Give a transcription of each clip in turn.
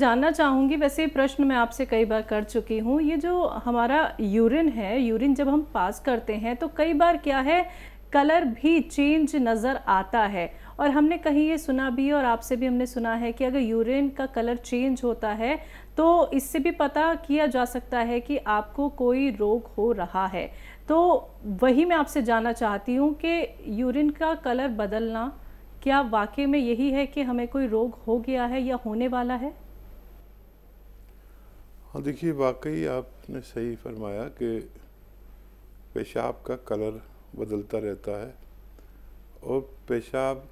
जानना चाहूँगी वैसे प्रश्न मैं आपसे कई बार कर चुकी हूँ ये जो हमारा यूरिन है यूरिन जब हम पास करते हैं तो कई बार क्या है कलर भी चेंज नज़र आता है और हमने कहीं ये सुना भी और आपसे भी हमने सुना है कि अगर यूरिन का कलर चेंज होता है तो इससे भी पता किया जा सकता है कि आपको कोई रोग हो रहा है तो वही मैं आपसे जानना चाहती हूँ कि यूरिन का कलर बदलना क्या वाकई में यही है कि हमें कोई रोग हो गया है या होने वाला है हाँ देखिए वाकई आपने सही फरमाया कि पेशाब का कलर बदलता रहता है और पेशाब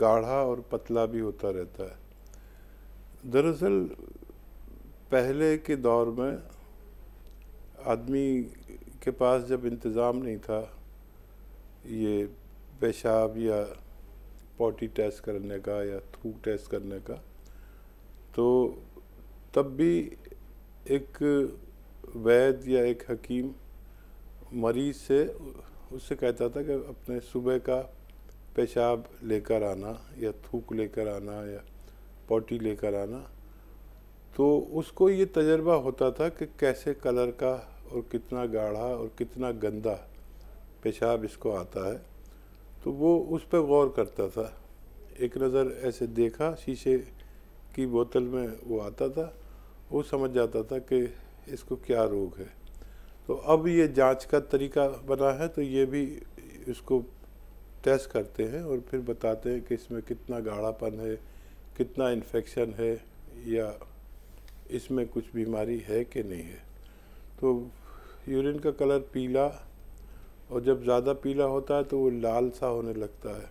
गाढ़ा और पतला भी होता रहता है दरअसल पहले के दौर में आदमी के पास जब इंतज़ाम नहीं था ये पेशाब या पॉटी टेस्ट करने का या थूक टेस्ट करने का तो तब भी एक वैद या एक हकीम मरीज से उससे कहता था कि अपने सुबह का पेशाब लेकर आना या थूक लेकर आना या पोटी लेकर आना तो उसको ये तजर्बा होता था कि कैसे कलर का और कितना गाढ़ा और कितना गंदा पेशाब इसको आता है तो वो उस पर गौर करता था एक नज़र ऐसे देखा शीशे की बोतल में वो आता था वो समझ जाता था कि इसको क्या रोग है तो अब ये जांच का तरीका बना है तो ये भी इसको टेस्ट करते हैं और फिर बताते हैं कि इसमें कितना गाढ़ापन है कितना इन्फेक्शन है या इसमें कुछ बीमारी है कि नहीं है तो यूरिन का कलर पीला और जब ज़्यादा पीला होता है तो वो लाल सा होने लगता है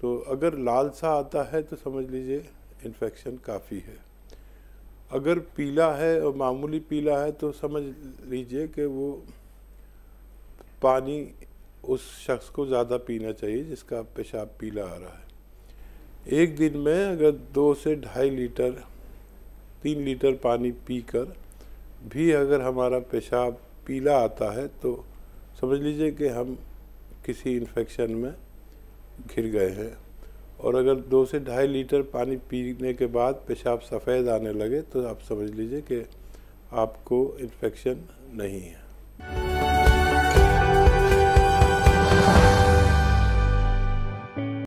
तो अगर लाल सा आता है तो समझ लीजिए इन्फेक्शन काफ़ी है अगर पीला है और मामूली पीला है तो समझ लीजिए कि वो पानी उस शख्स को ज़्यादा पीना चाहिए जिसका पेशाब पीला आ रहा है एक दिन में अगर दो से ढाई लीटर तीन लीटर पानी पीकर भी अगर हमारा पेशाब पीला आता है तो समझ लीजिए कि हम किसी इन्फेक्शन में घिर गए हैं और अगर दो से ढाई लीटर पानी पीने के बाद पेशाब सफ़ेद आने लगे तो आप समझ लीजिए कि आपको इन्फेक्शन नहीं है